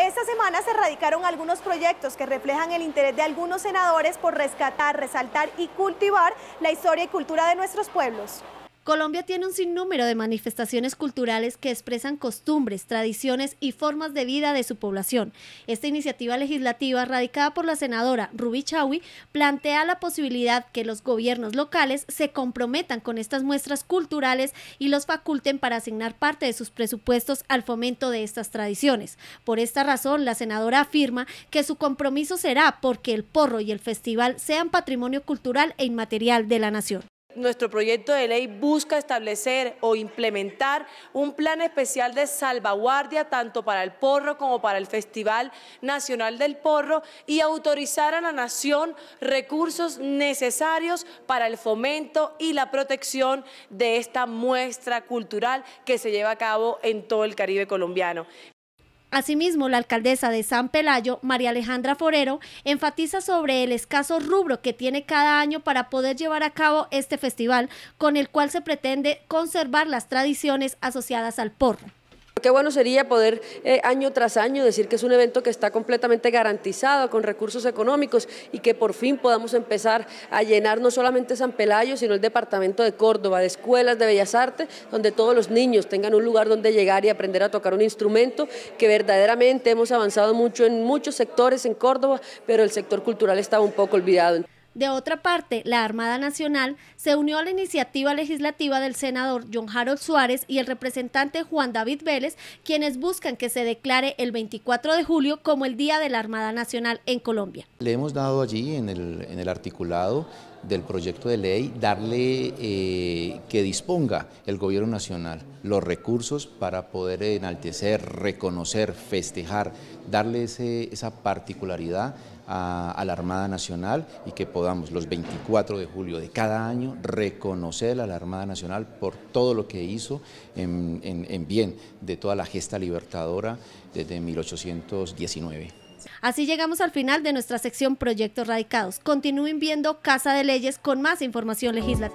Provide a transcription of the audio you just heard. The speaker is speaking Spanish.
Esta semana se radicaron algunos proyectos que reflejan el interés de algunos senadores por rescatar, resaltar y cultivar la historia y cultura de nuestros pueblos. Colombia tiene un sinnúmero de manifestaciones culturales que expresan costumbres, tradiciones y formas de vida de su población. Esta iniciativa legislativa, radicada por la senadora Ruby Chaui, plantea la posibilidad que los gobiernos locales se comprometan con estas muestras culturales y los faculten para asignar parte de sus presupuestos al fomento de estas tradiciones. Por esta razón, la senadora afirma que su compromiso será porque el porro y el festival sean patrimonio cultural e inmaterial de la nación nuestro proyecto de ley busca establecer o implementar un plan especial de salvaguardia tanto para el porro como para el Festival Nacional del Porro y autorizar a la nación recursos necesarios para el fomento y la protección de esta muestra cultural que se lleva a cabo en todo el Caribe colombiano. Asimismo, la alcaldesa de San Pelayo, María Alejandra Forero, enfatiza sobre el escaso rubro que tiene cada año para poder llevar a cabo este festival, con el cual se pretende conservar las tradiciones asociadas al porro. Qué bueno sería poder eh, año tras año decir que es un evento que está completamente garantizado con recursos económicos y que por fin podamos empezar a llenar no solamente San Pelayo, sino el departamento de Córdoba, de escuelas de Bellas Artes, donde todos los niños tengan un lugar donde llegar y aprender a tocar un instrumento, que verdaderamente hemos avanzado mucho en muchos sectores en Córdoba, pero el sector cultural estaba un poco olvidado. De otra parte, la Armada Nacional se unió a la iniciativa legislativa del senador John Harold Suárez y el representante Juan David Vélez, quienes buscan que se declare el 24 de julio como el Día de la Armada Nacional en Colombia. Le hemos dado allí en el, en el articulado del proyecto de ley, darle eh, que disponga el gobierno nacional los recursos para poder enaltecer, reconocer, festejar, darle esa particularidad a, la Armada Nacional y que podamos los 24 de julio de cada año reconocer a la Armada Nacional por todo lo que hizo en bien de toda la gesta libertadora desde 1819. Así llegamos al final de nuestra sección Proyectos Radicados. Continúen viendo Casa de Leyes con más información legislativa.